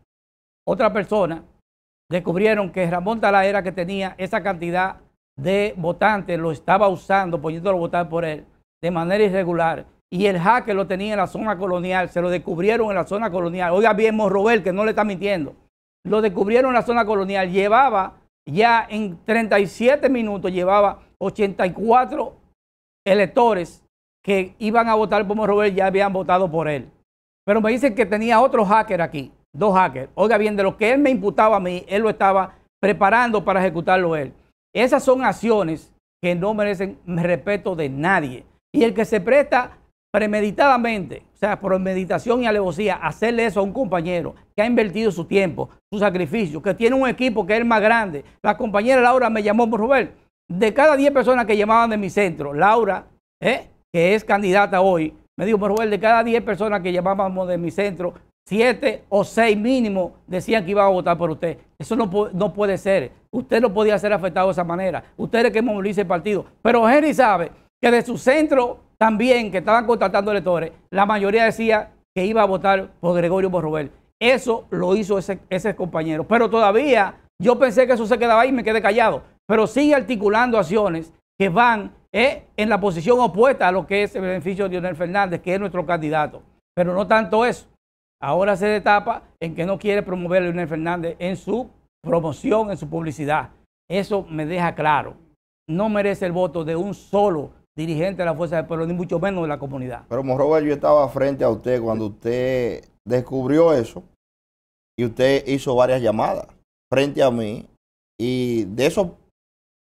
otra persona, descubrieron que Ramón era que tenía esa cantidad de votantes, lo estaba usando, poniéndolo a votar por él, de manera irregular. Y el hacker lo tenía en la zona colonial, se lo descubrieron en la zona colonial. Oiga bien, Morrobel, que no le está mintiendo. Lo descubrieron en la zona colonial. Llevaba ya en 37 minutos, llevaba 84 electores que iban a votar por Robert, ya habían votado por él. Pero me dicen que tenía otro hacker aquí, dos hackers. Oiga bien, de lo que él me imputaba a mí, él lo estaba preparando para ejecutarlo él. Esas son acciones que no merecen respeto de nadie. Y el que se presta premeditadamente, o sea, por meditación y alevosía, hacerle eso a un compañero que ha invertido su tiempo, su sacrificio, que tiene un equipo que es más grande. La compañera Laura me llamó por Robert. De cada 10 personas que llamaban de mi centro, Laura, ¿eh? que es candidata hoy, me dijo, pero de cada 10 personas que llamábamos de mi centro, 7 o 6 mínimo decían que iba a votar por usted. Eso no, puede ser. Usted no podía ser afectado de esa manera. Usted es que moviliza el partido. Pero Henry sabe que de su centro también, que estaban contratando electores, la mayoría decía que iba a votar por Gregorio Borrobel. Eso lo hizo ese, ese compañero. Pero todavía yo pensé que eso se quedaba ahí y me quedé callado. Pero sigue articulando acciones que van es en la posición opuesta a lo que es el beneficio de Leonel Fernández, que es nuestro candidato. Pero no tanto eso. Ahora se etapa en que no quiere promover a Leonel Fernández en su promoción, en su publicidad. Eso me deja claro. No merece el voto de un solo dirigente de la Fuerza del Pueblo, ni mucho menos de la comunidad. Pero Morroba, yo estaba frente a usted cuando usted descubrió eso y usted hizo varias llamadas frente a mí y de, esos,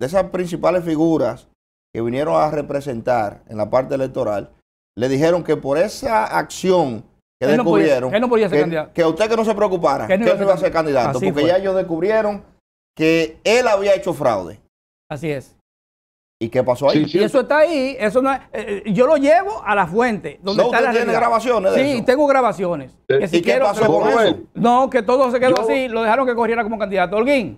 de esas principales figuras que vinieron a representar en la parte electoral, le dijeron que por esa acción que él descubrieron, no podía, ser candidato. que, usted que no se preocupara, que él no iba, a ser candidato, porque ya ellos descubrieron que él había hecho fraude. Así es. ¿Y qué pasó ahí? y eso está ahí, eso no, eh, yo lo llevo a la fuente. Donde no, está usted tiene grabaciones de Sí, tengo grabaciones. Eh, ¿Y quiero, qué pasó con No, que todo se quedó así, lo dejaron que corriera como candidato. Holguín.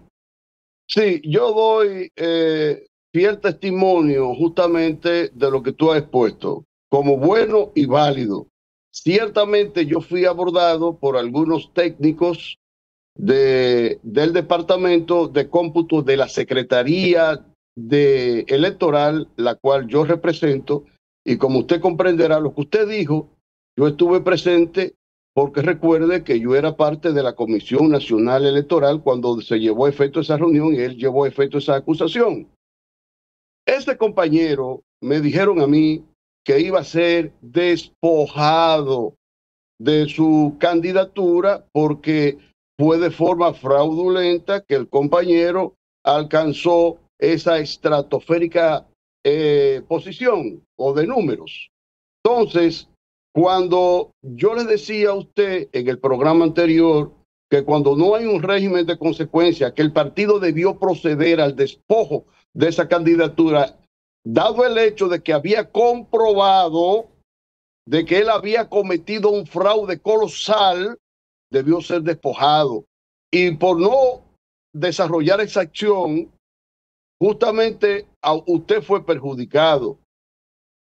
Sí, yo doy eh, fiel testimonio justamente de lo que tú has expuesto, como bueno y válido. Ciertamente yo fui abordado por algunos técnicos de, del Departamento de Cómputo de la Secretaría de Electoral, la cual yo represento, y como usted comprenderá lo que usted dijo, yo estuve presente porque recuerde que yo era parte de la Comisión Nacional Electoral cuando se llevó a efecto esa reunión y él llevó a efecto esa acusación. Este compañero me dijeron a mí que iba a ser despojado de su candidatura porque fue de forma fraudulenta que el compañero alcanzó esa estratosférica eh, posición o de números. Entonces, cuando yo le decía a usted en el programa anterior que cuando no hay un régimen de consecuencia, que el partido debió proceder al despojo de esa candidatura, dado el hecho de que había comprobado de que él había cometido un fraude colosal, debió ser despojado. Y por no desarrollar esa acción, justamente usted fue perjudicado.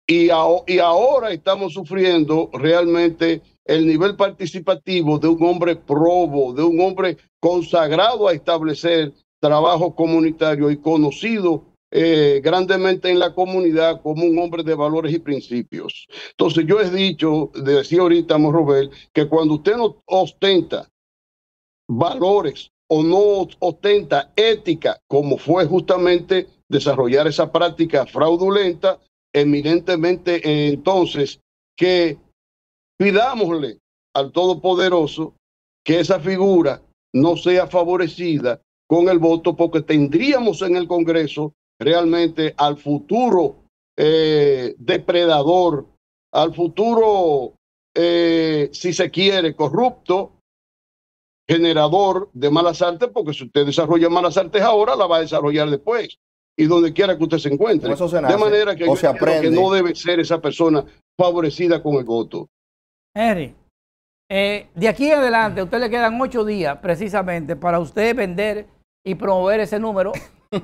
Y, y, ahora estamos sufriendo realmente el nivel participativo de un hombre probo, de un hombre consagrado a establecer trabajo comunitario y conocido eh, grandemente en la comunidad como un hombre de valores y principios. Entonces yo he dicho, decía ahorita Morrobel, que cuando usted no ostenta valores o no ostenta ética, como fue justamente desarrollar esa práctica fraudulenta, eminentemente eh, entonces que pidámosle al Todopoderoso que esa figura no sea favorecida con el voto porque tendríamos en el Congreso realmente al futuro eh, depredador, al futuro, eh, si se quiere, corrupto, generador de malas artes, porque si usted desarrolla malas artes ahora, la va a desarrollar después y donde quiera que usted se encuentre. de manera que, no debe ser esa persona favorecida con el voto. Henry, eh, de aquí adelante, a usted le quedan ocho días precisamente para usted vender y promover ese número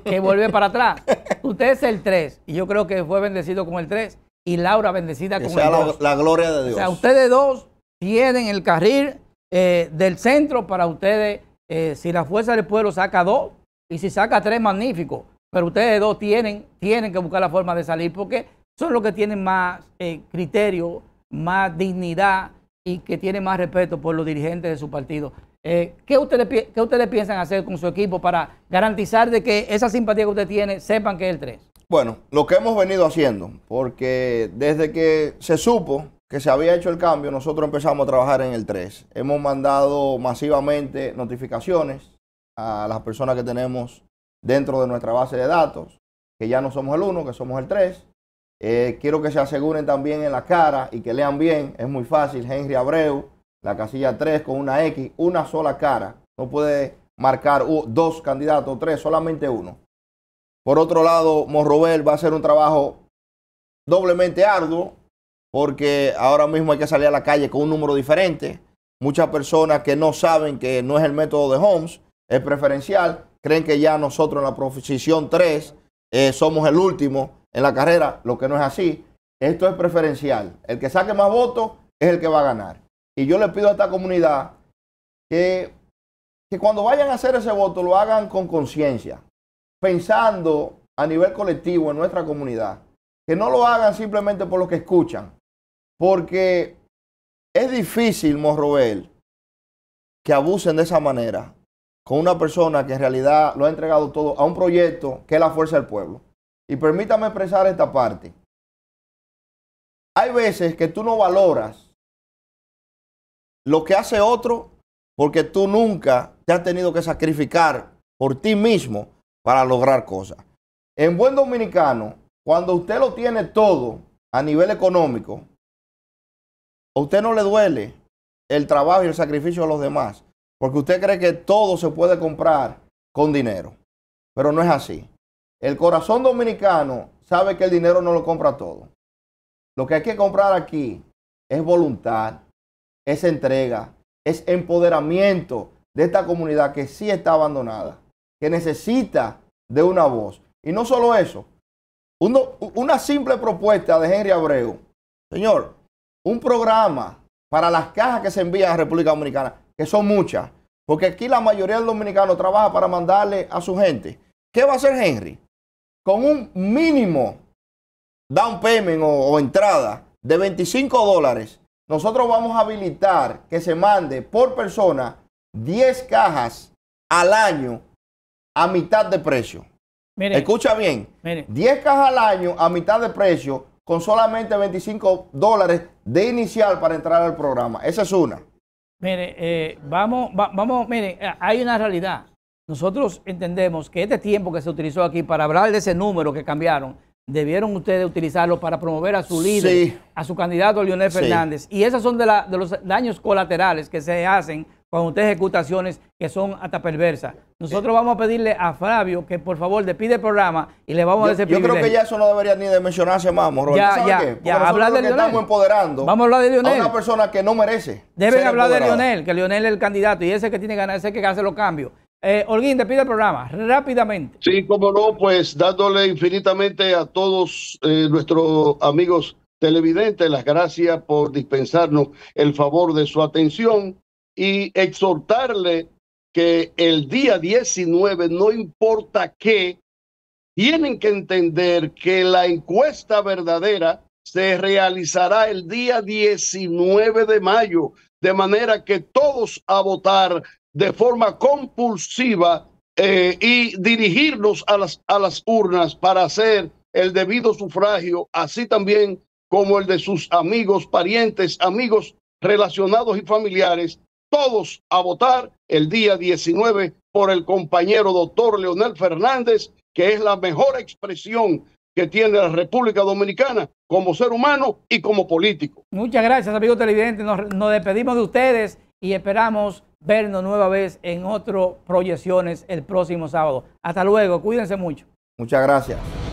que vuelve para atrás. Usted es el 3 y yo creo que fue bendecido con el 3 y Laura bendecida con el 2. La, la, gloria de Dios. O sea, ustedes dos tienen el carril eh, del centro para ustedes. Eh, si la fuerza del pueblo saca dos y si saca tres, magnífico. Pero ustedes dos tienen, tienen que buscar la forma de salir porque son los que tienen más eh, criterio, más dignidad y que tienen más respeto por los dirigentes de su partido. Eh, ¿qué, ustedes, ¿Qué ustedes piensan hacer con su equipo para garantizar de que esa simpatía que usted tiene sepan que es el 3? Bueno, lo que hemos venido haciendo, porque desde que se supo que se había hecho el cambio, nosotros empezamos a trabajar en el 3. Hemos mandado masivamente notificaciones a las personas que tenemos dentro de nuestra base de datos, que ya no somos el 1, que somos el 3. Eh, quiero que se aseguren también en la cara y que lean bien. Es muy fácil. Henry Abreu, la casilla 3 con una X, una sola cara. No puede marcar dos candidatos, tres, solamente uno. Por otro lado, Morrobel va a hacer un trabajo doblemente arduo, porque ahora mismo hay que salir a la calle con un número diferente. Muchas personas que no saben que no es el método de Holmes, es preferencial, creen que ya nosotros en la profesión 3 eh, somos el último en la carrera, lo que no es así. Esto es preferencial. El que saque más votos es el que va a ganar. Y yo le pido a esta comunidad que, que cuando vayan a hacer ese voto lo hagan con conciencia, pensando a nivel colectivo en nuestra comunidad. Que no lo hagan simplemente por lo que escuchan. Porque es difícil, Morroel, que abusen de esa manera con una persona que en realidad lo ha entregado todo a un proyecto que es la fuerza del pueblo. Y permítame expresar esta parte. Hay veces que tú no valoras lo que hace otro porque tú nunca te has tenido que sacrificar por ti mismo para lograr cosas. En buen dominicano, cuando usted lo tiene todo a nivel económico, a usted no le duele el trabajo y el sacrificio de los demás, porque usted cree que todo se puede comprar con dinero, pero no es así. El corazón dominicano sabe que el dinero no lo compra todo. Lo que hay que comprar aquí es voluntad, es entrega, es empoderamiento de esta comunidad que sí está abandonada, que necesita de una voz. Y no solo eso, una simple propuesta de Henry Abreu, señor, un programa para las cajas que se envían a República Dominicana, que son muchas, porque aquí la mayoría del dominicano trabaja para mandarle a su gente. ¿Qué va a hacer Henry? Con un mínimo down payment o entrada de 25 dólares, nosotros vamos a habilitar que se mande por persona 10 cajas al año a mitad de precio. Escucha bien, 10 cajas al año a mitad de precio con solamente 25 dólares de inicial para entrar al programa. Esa es una. Mire, eh, vamos, vamos, eh, hay una realidad. Nosotros entendemos que este tiempo que se utilizó aquí para hablar de ese número que cambiaron debieron ustedes utilizarlo para promover a su líder, a su candidato Lionel Fernández. Y esos son de, de, los daños colaterales que se hacen cuando usted ejecutaciones que son hasta perversas. Nosotros eh. vamos a pedirle a Fabio que por favor despide el programa y le vamos a decir. Yo creo que ya eso no debería ni de mencionarse más, Morro. Ya, ya, ya. Hablar de Lionel. Estamos empoderando vamos a hablar de Lionel. una persona que no merece. Deben hablar de Lionel, que Lionel es el candidato y ese que tiene ganas, ese que hace los cambios. Eh, Holguín, te el programa, rápidamente. Sí, como no, pues dándole infinitamente a todos eh, nuestros amigos televidentes las gracias por dispensarnos el favor de su atención y exhortarle que el día 19, no importa qué, tienen que entender que la encuesta verdadera se realizará el día 19 de mayo, de manera que todos a votar de forma compulsiva eh, y dirigirnos a las, a las urnas para hacer el debido sufragio, así también como el de sus amigos, parientes, amigos relacionados y familiares, todos a votar el día 19 por el compañero doctor Leonel Fernández, que es la mejor expresión que tiene la República Dominicana como ser humano y como político. Muchas gracias, amigos televidentes. Nos, nos despedimos de ustedes y esperamos vernos nueva vez en otro Proyecciones el próximo sábado. Hasta luego, cuídense mucho. Muchas gracias.